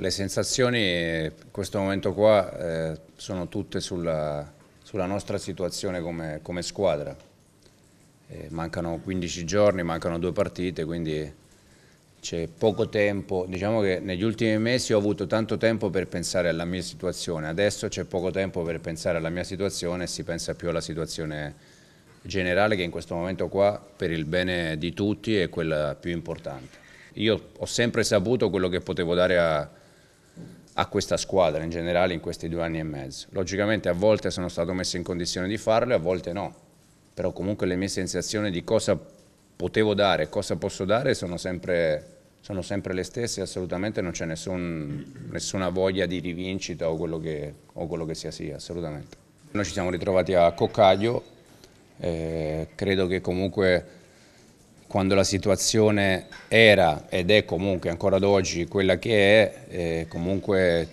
Le sensazioni in questo momento qua eh, sono tutte sulla, sulla nostra situazione come, come squadra. Eh, mancano 15 giorni, mancano due partite, quindi c'è poco tempo. Diciamo che negli ultimi mesi ho avuto tanto tempo per pensare alla mia situazione, adesso c'è poco tempo per pensare alla mia situazione e si pensa più alla situazione generale che in questo momento qua per il bene di tutti è quella più importante. Io ho sempre saputo quello che potevo dare a, a questa squadra in generale in questi due anni e mezzo. Logicamente a volte sono stato messo in condizione di farlo e a volte no, però comunque le mie sensazioni di cosa potevo dare, cosa posso dare sono sempre, sono sempre le stesse, assolutamente non c'è nessun, nessuna voglia di rivincita o quello, che, o quello che sia sia, assolutamente. Noi ci siamo ritrovati a Coccaglio, eh, credo che comunque quando la situazione era ed è comunque ancora ad oggi quella che è, eh, comunque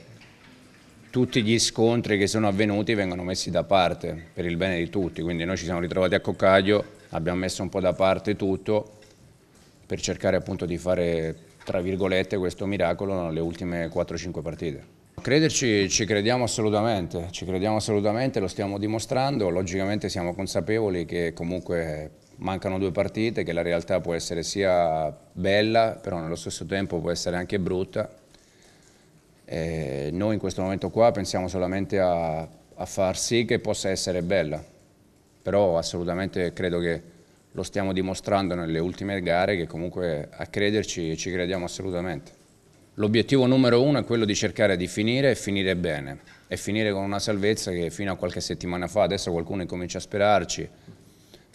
tutti gli scontri che sono avvenuti vengono messi da parte per il bene di tutti, quindi noi ci siamo ritrovati a Coccaglio, abbiamo messo un po' da parte tutto per cercare appunto di fare tra virgolette questo miracolo nelle ultime 4-5 partite. Crederci ci crediamo assolutamente, ci crediamo assolutamente, lo stiamo dimostrando, logicamente siamo consapevoli che comunque mancano due partite, che la realtà può essere sia bella, però nello stesso tempo può essere anche brutta. E noi in questo momento qua pensiamo solamente a, a far sì che possa essere bella, però assolutamente credo che lo stiamo dimostrando nelle ultime gare che comunque a crederci ci crediamo assolutamente. L'obiettivo numero uno è quello di cercare di finire e finire bene e finire con una salvezza che fino a qualche settimana fa, adesso qualcuno incomincia a sperarci,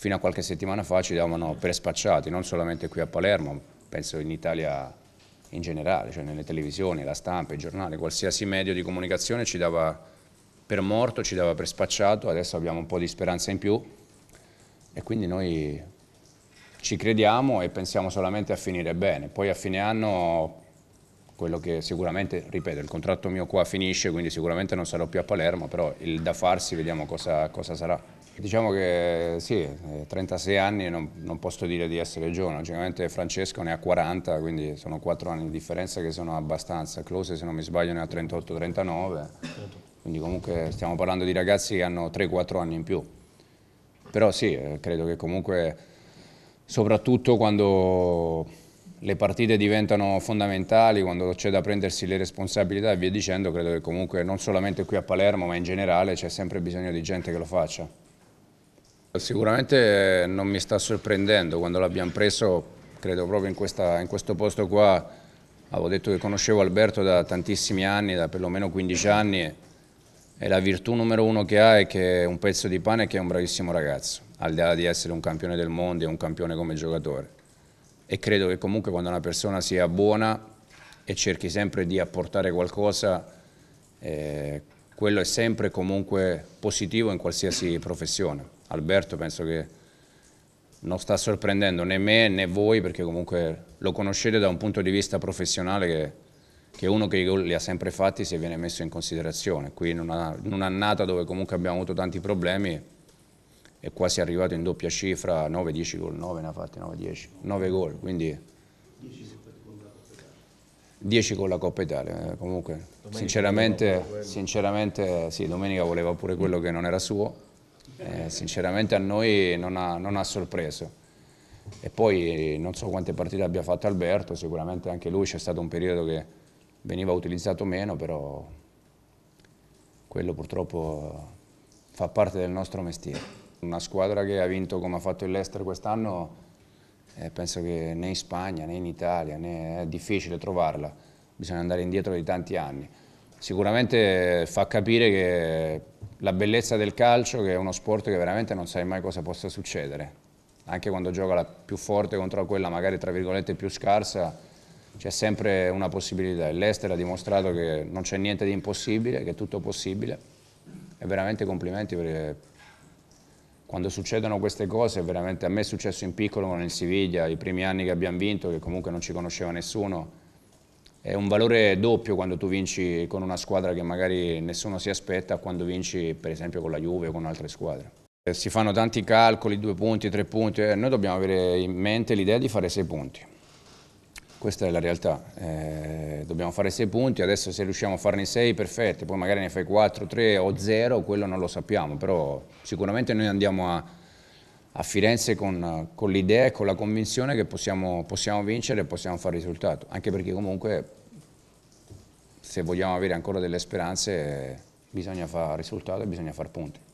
fino a qualche settimana fa ci davano per spacciati, non solamente qui a Palermo, penso in Italia in generale, cioè nelle televisioni, la stampa, i giornali, qualsiasi medio di comunicazione ci dava per morto, ci dava per spacciato, adesso abbiamo un po' di speranza in più e quindi noi ci crediamo e pensiamo solamente a finire bene. Poi a fine anno quello che sicuramente, ripeto, il contratto mio qua finisce, quindi sicuramente non sarò più a Palermo, però il da farsi vediamo cosa, cosa sarà. Diciamo che sì, 36 eh, anni non, non, posso dire di essere giovane, logicamente Francesco ne ha 40, quindi sono 4 anni di differenza che sono abbastanza. Close se non mi sbaglio ne ha 38-39, quindi comunque stiamo parlando di ragazzi che hanno 3-4 anni in più. Però sì, eh, credo che comunque soprattutto quando le partite diventano fondamentali, quando c'è da prendersi le responsabilità e via dicendo, credo che comunque non solamente qui a Palermo ma in generale c'è sempre bisogno di gente che lo faccia. Sicuramente eh, non mi sta sorprendendo, quando l'abbiamo preso, credo proprio in, questa, in, questo posto qua, avevo detto che conoscevo Alberto da tantissimi anni, da perlomeno 15 anni, e la virtù numero uno che ha è che è un pezzo di pane e che è un bravissimo ragazzo, al di là di essere un campione del mondo e un campione come giocatore. E credo che comunque quando una persona sia buona e cerchi sempre di apportare qualcosa, eh, quello è sempre comunque positivo in qualsiasi professione. Alberto penso che non sta sorprendendo né me né voi perché comunque lo conoscete da un punto di vista professionale che, che è uno che li ha sempre fatti se viene messo in considerazione. Qui in, una, in un'annata dove comunque abbiamo avuto tanti problemi è quasi arrivato in doppia cifra, 9-10 gol, 9 ne ha fatti, 9-10, 9 gol, quindi 10 con la Coppa Italia, eh, comunque domenica sinceramente, sinceramente sì, domenica voleva pure quello che non era suo, eh, sinceramente a noi non ha, non ha, sorpreso. E poi non so quante partite abbia fatto Alberto, sicuramente anche lui c'è stato un periodo che veniva utilizzato meno, però quello purtroppo fa parte del nostro mestiere. Una squadra che ha vinto come ha fatto il Leicester quest'anno eh, penso che né in Spagna né in Italia né, è difficile trovarla, bisogna andare indietro di tanti anni. Sicuramente fa capire che la bellezza del calcio che è uno sport che veramente non sai mai cosa possa succedere. Anche quando gioca la più forte contro quella magari tra virgolette più scarsa, c'è sempre una possibilità e l'Ester ha dimostrato che non c'è niente di impossibile, che è tutto possibile e veramente complimenti per, quando succedono queste cose, veramente a me è successo in piccolo con il Siviglia, i primi anni che abbiamo vinto, che comunque non ci conosceva nessuno, è un valore doppio quando tu vinci con una squadra che magari nessuno si aspetta, quando vinci per esempio con la Juve o con altre squadre. Eh, si fanno tanti calcoli, due punti, tre punti, eh, noi dobbiamo avere in mente l'idea di fare sei punti. Questa è la realtà, eh, dobbiamo fare 6 punti, adesso se riusciamo a farne 6 perfetto, poi magari ne fai 4, 3 o 0, quello non lo sappiamo, però sicuramente noi andiamo a, a Firenze con, con l'idea e con la convinzione che possiamo, possiamo vincere e possiamo fare risultato, anche perché comunque se vogliamo avere ancora delle speranze eh, bisogna fare risultato e bisogna fare punti.